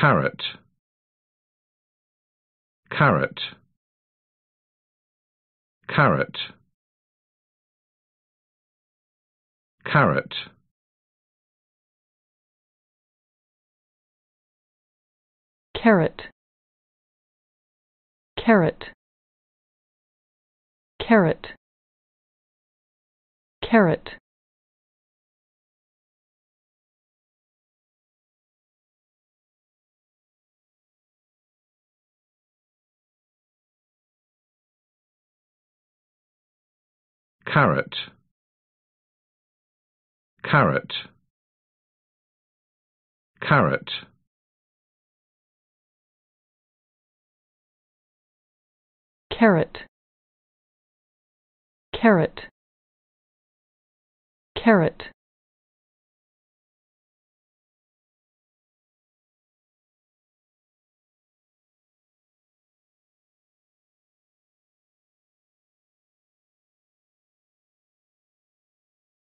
carrot carrot carrot carrot carrot carrot carrot carrot carrot carrot carrot carrot carrot carrot